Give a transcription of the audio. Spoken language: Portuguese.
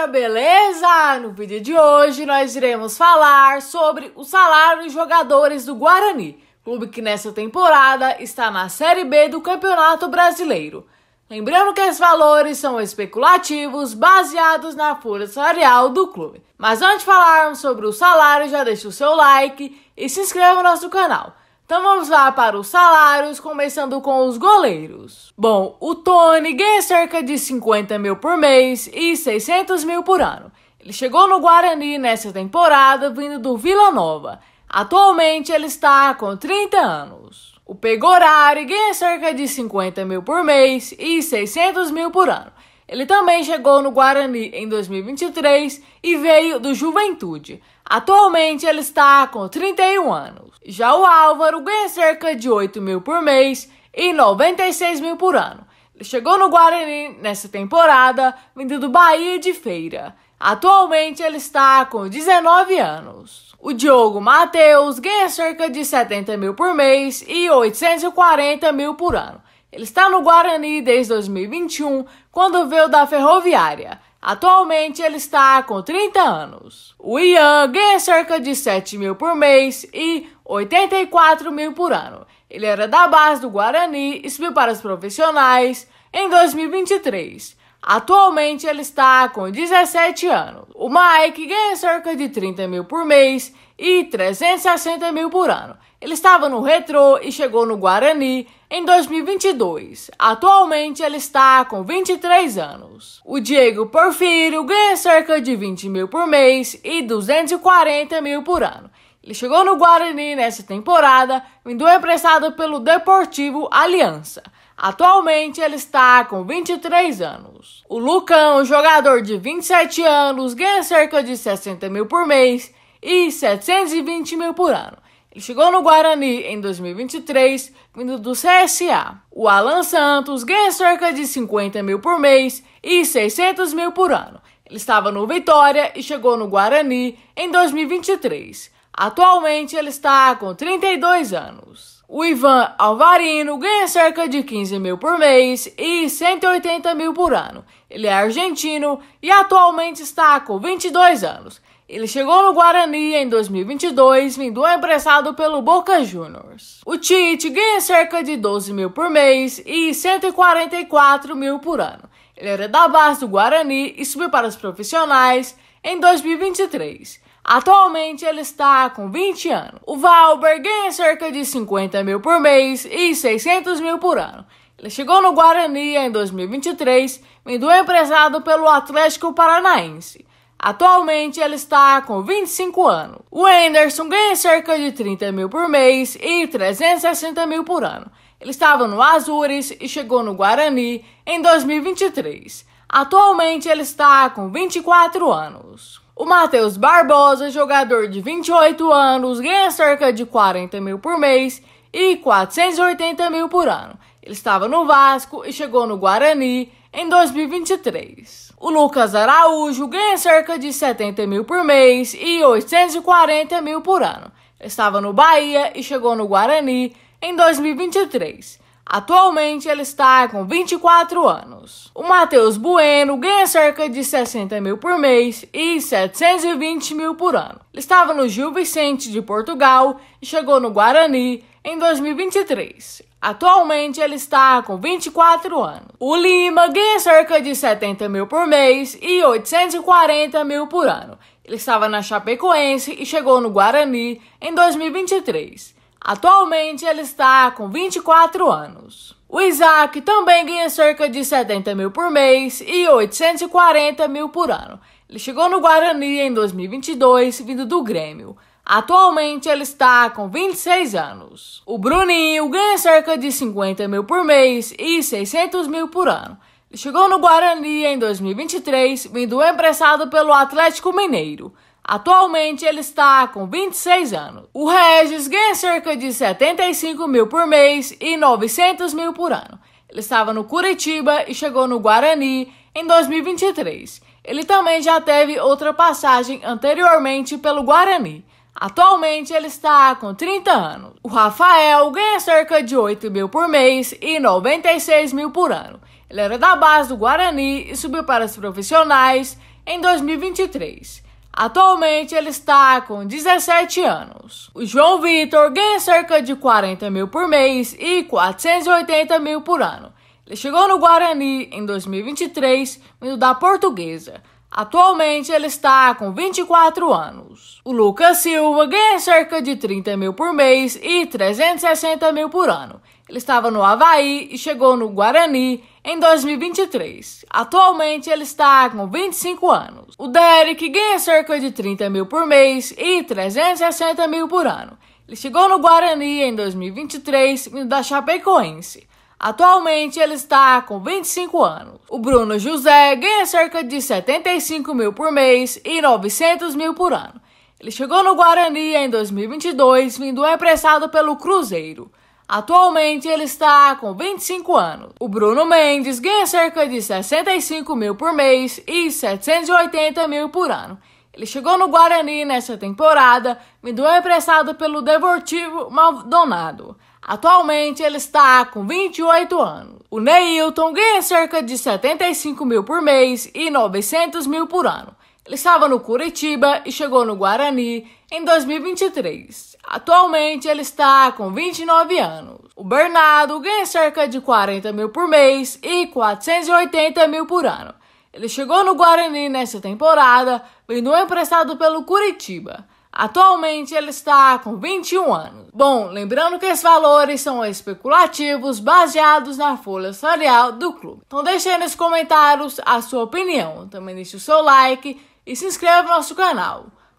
galera, beleza? No vídeo de hoje nós iremos falar sobre o salário dos jogadores do Guarani, clube que nessa temporada está na Série B do Campeonato Brasileiro. Lembrando que esses valores são especulativos, baseados na folha salarial do clube. Mas antes de falarmos sobre o salário, já deixa o seu like e se inscreva no nosso canal. Então vamos lá para os salários, começando com os goleiros. Bom, o Tony ganha cerca de 50 mil por mês e 600 mil por ano. Ele chegou no Guarani nessa temporada vindo do Vila Nova. Atualmente ele está com 30 anos. O Pegorari ganha cerca de 50 mil por mês e 600 mil por ano. Ele também chegou no Guarani em 2023 e veio do Juventude. Atualmente ele está com 31 anos. Já o Álvaro ganha cerca de 8 mil por mês e 96 mil por ano. Ele chegou no Guarani nessa temporada, vindo do Bahia de Feira. Atualmente ele está com 19 anos. O Diogo Matheus ganha cerca de 70 mil por mês e 840 mil por ano. Ele está no Guarani desde 2021, quando veio da Ferroviária. Atualmente ele está com 30 anos. O Ian ganha cerca de 7 mil por mês e 84 mil por ano. Ele era da base do Guarani e subiu para os profissionais em 2023. Atualmente ele está com 17 anos. O Mike ganha cerca de 30 mil por mês e 360 mil por ano. Ele estava no Retro e chegou no Guarani em 2022. Atualmente ele está com 23 anos. O Diego Porfírio ganha cerca de 20 mil por mês e 240 mil por ano. Ele chegou no Guarani nessa temporada, vindo emprestado pelo Deportivo Aliança. Atualmente ele está com 23 anos. O Lucão, jogador de 27 anos, ganha cerca de 60 mil por mês e 720 mil por ano. Ele chegou no Guarani em 2023, vindo do CSA. O Alan Santos ganha cerca de 50 mil por mês e 600 mil por ano. Ele estava no Vitória e chegou no Guarani em 2023. Atualmente ele está com 32 anos. O Ivan Alvarino ganha cerca de 15 mil por mês e 180 mil por ano. Ele é argentino e atualmente está com 22 anos. Ele chegou no Guarani em 2022, vindo emprestado pelo Boca Juniors. O Tite ganha cerca de 12 mil por mês e 144 mil por ano. Ele era da base do Guarani e subiu para os profissionais em 2023. Atualmente ele está com 20 anos. O Valber ganha cerca de 50 mil por mês e 600 mil por ano. Ele chegou no Guarani em 2023, vindo empresado pelo Atlético Paranaense. Atualmente ele está com 25 anos. O Anderson ganha cerca de 30 mil por mês e 360 mil por ano. Ele estava no Azures e chegou no Guarani em 2023. Atualmente ele está com 24 anos. O Matheus Barbosa, jogador de 28 anos, ganha cerca de 40 mil por mês e 480 mil por ano. Ele estava no Vasco e chegou no Guarani em 2023. O Lucas Araújo ganha cerca de 70 mil por mês e 840 mil por ano. Ele estava no Bahia e chegou no Guarani em 2023. Atualmente ele está com 24 anos. O Matheus Bueno ganha cerca de 60 mil por mês e 720 mil por ano. Ele estava no Gil Vicente de Portugal e chegou no Guarani em 2023. Atualmente ele está com 24 anos. O Lima ganha cerca de 70 mil por mês e 840 mil por ano. Ele estava na Chapecoense e chegou no Guarani em 2023. Atualmente ele está com 24 anos. O Isaac também ganha cerca de 70 mil por mês e 840 mil por ano. Ele chegou no Guarani em 2022, vindo do Grêmio. Atualmente ele está com 26 anos. O Bruninho ganha cerca de 50 mil por mês e 600 mil por ano. Ele chegou no Guarani em 2023, vindo emprestado pelo Atlético Mineiro. Atualmente ele está com 26 anos. O Regis ganha cerca de 75 mil por mês e 900 mil por ano. Ele estava no Curitiba e chegou no Guarani em 2023. Ele também já teve outra passagem anteriormente pelo Guarani. Atualmente ele está com 30 anos. O Rafael ganha cerca de 8 mil por mês e 96 mil por ano. Ele era da base do Guarani e subiu para os profissionais em 2023. Atualmente ele está com 17 anos. O João Vitor ganha cerca de 40 mil por mês e 480 mil por ano. Ele chegou no Guarani em 2023, vindo da Portuguesa. Atualmente ele está com 24 anos. O Lucas Silva ganha cerca de 30 mil por mês e 360 mil por ano. Ele estava no Havaí e chegou no Guarani em 2023. Atualmente ele está com 25 anos. O Derek ganha cerca de 30 mil por mês e 360 mil por ano. Ele chegou no Guarani em 2023 vindo da Chapecoense. Atualmente ele está com 25 anos. O Bruno José ganha cerca de 75 mil por mês e 900 mil por ano. Ele chegou no Guarani em 2022, vindo emprestado pelo Cruzeiro. Atualmente ele está com 25 anos. O Bruno Mendes ganha cerca de 65 mil por mês e 780 mil por ano. Ele chegou no Guarani nessa temporada, me doem emprestado pelo Deportivo Maldonado. Atualmente ele está com 28 anos. O Neilton ganha cerca de 75 mil por mês e 900 mil por ano. Ele estava no Curitiba e chegou no Guarani em 2023. Atualmente ele está com 29 anos. O Bernardo ganha cerca de 40 mil por mês e 480 mil por ano. Ele chegou no Guarani nesta temporada, vindo emprestado pelo Curitiba. Atualmente ele está com 21 anos. Bom, lembrando que esses valores são especulativos baseados na folha salarial do clube. Então deixe aí nos comentários a sua opinião, também deixe o seu like e se inscreva no nosso canal.